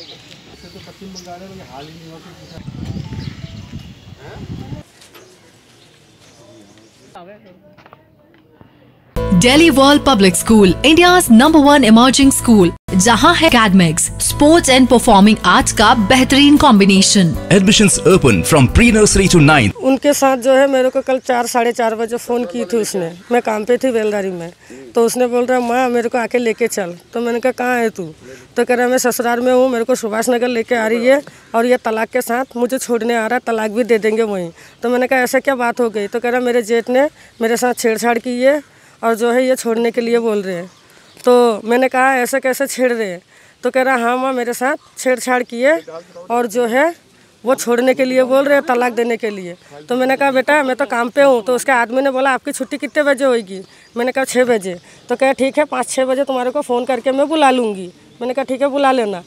daily World Public School India number one emerging school जहाँ है academics sports and performing arts का बेहतरीन combination admission open from pre nursery to nine उनके साथ जो है मेरे को कल चार साढ़े चार बजे फोन की थी उसने मैं काम पे थी बेलदारी में तो उसने बोल रहा माँ मेरे को आके लेके चल तो मैंने कहा कहाँ है तू तो कह रहा मैं ससुराल में हूँ मेरे को सुभाष नगर लेके आ रही है और ये तलाक के साथ मुझे छोड़ने आ रहा है तलाक भी दे देंगे वहीं तो मैंने कहा ऐसा क्या बात हो गई तो कह रहा मेरे जेठ ने मेरे साथ छेड़छाड़ की है और जो है ये छोड़ने के लिए बोल रहे हैं तो मैंने कहा ऐसा कैसे छेड़ रहे हैं तो कह रहा हाँ माँ मेरे साथ छेड़छाड़ किए और जो है वो छोड़ने के लिए बोल रहे हैं तलाक देने के लिए तो मैंने कहा बेटा मैं तो काम पे हूँ तो उसके आदमी ने बोला आपकी छुट्टी कितने बजे होगी मैंने कहा छः बजे तो कह ठीक है पाँच छः बजे तुम्हारे को फ़ोन करके मैं बुला लूँगी मैंने कहा ठीक है बुला लेना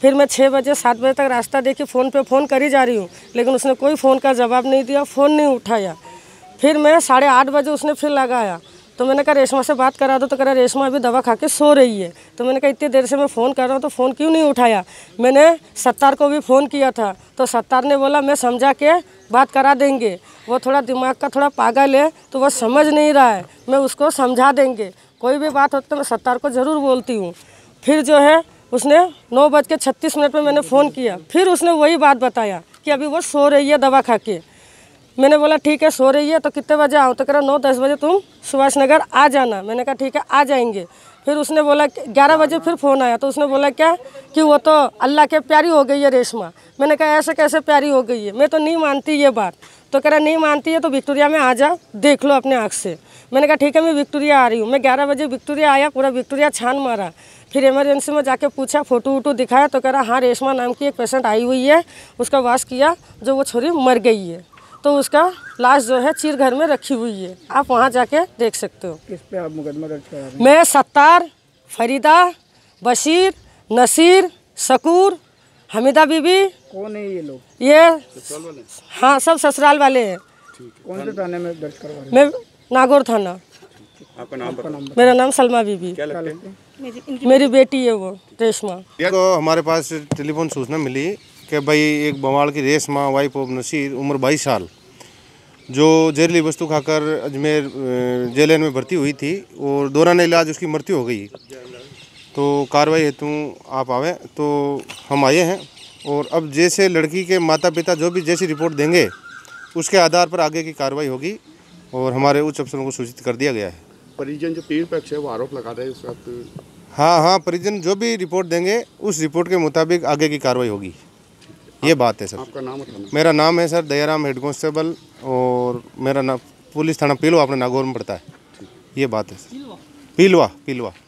फिर मैं छः बजे सात बजे तक रास्ता देखी फ़ोन पे फ़ोन करी जा रही हूँ लेकिन उसने कोई फ़ोन का जवाब नहीं दिया फ़ोन नहीं उठाया फिर मैं साढ़े आठ बजे उसने फिर लगाया तो मैंने कहा रेशमा से बात करा दो तो करा रेशमा अभी दवा खा के सो रही है तो मैंने कहा इतनी देर से मैं फ़ोन कर रहा हूँ तो फ़ोन क्यों नहीं उठाया मैंने सत्तार को भी फ़ोन किया था तो सत्तार ने बोला मैं समझा के बात करा देंगे वो थोड़ा दिमाग का थोड़ा पागल है तो वो समझ नहीं रहा है मैं उसको समझा देंगे कोई भी बात हो तो मैं सत्तार को ज़रूर बोलती हूँ फिर जो है उसने नौ बज के छत्तीस मिनट पर मैंने फ़ोन किया फिर उसने वही बात बताया कि अभी वो सो रही है दवा खा के मैंने बोला ठीक है सो रही है तो कितने बजे आओ तो कह रहा नौ दस बजे तुम सुभाष नगर आ जाना मैंने कहा ठीक है आ जाएंगे फिर उसने बोला ग्यारह बजे फिर फ़ोन आया तो उसने बोला क्या कि वो तो अल्लाह के प्यारी हो गई है रेशमा मैंने कहा ऐसे कैसे प्यारी हो गई है मैं तो नहीं मानती ये बात तो कह रहा नहीं मानती है तो विक्टोरिया में आ जा देख लो अपने आँख से मैंने कहा ठीक है मैं विक्टोरिया आ रही हूँ मैं ग्यारह बजे विक्टोरिया आया पूरा विक्टोरिया छान मारा फिर इमरजेंसी में जाके पूछा फ़ोटो वोटो दिखाया तो कह रहा हाँ रेशमा नाम की एक पेशेंट आई हुई है उसका वास किया जो वो छोरी मर गई है तो उसका लाश जो है चीर घर में रखी हुई है आप वहाँ जाके देख सकते हो किस पे आप मुकदमा दर्ज करा मैं सत्तार फरीदा बशीर नसीर शकूर हमीदा बीबी कौन है ये लोग ये हाँ सब ससुराल वाले हैं कौन से थाने में दर्ज करवा मैं नागौर थाना आपका नाम आपका नाम मेरा नाम सलमा बीबी मेरी बेटी है वो रेशमा तो हमारे पास टेलीफोन सूचना मिली कि भाई एक बवाल की रेस माँ वाइफ ऑफ नसीर उम्र बाईस साल जो जहरीली वस्तु खाकर अजमेर जेल में भर्ती हुई थी और दौरान इलाज उसकी मृत्यु हो गई तो कार्रवाई हेतु आप आवें तो हम आए हैं और अब जैसे लड़की के माता पिता जो भी जैसी रिपोर्ट देंगे उसके आधार पर आगे की कार्रवाई होगी और हमारे उच्च अफसरों को सूचित कर दिया गया है परिजन जो पीर पक्ष है वो आरोप लगा रहे हैं इस वक्त हाँ हाँ परिजन जो भी रिपोर्ट देंगे उस रिपोर्ट के मुताबिक आगे की कार्रवाई होगी ये बात है सर आपका नाम मेरा नाम है सर दयाराम हेड कॉन्स्टेबल और मेरा नाम पुलिस थाना पीलवा अपने नागौर में पड़ता है ये बात है सर पीलवा पीलवा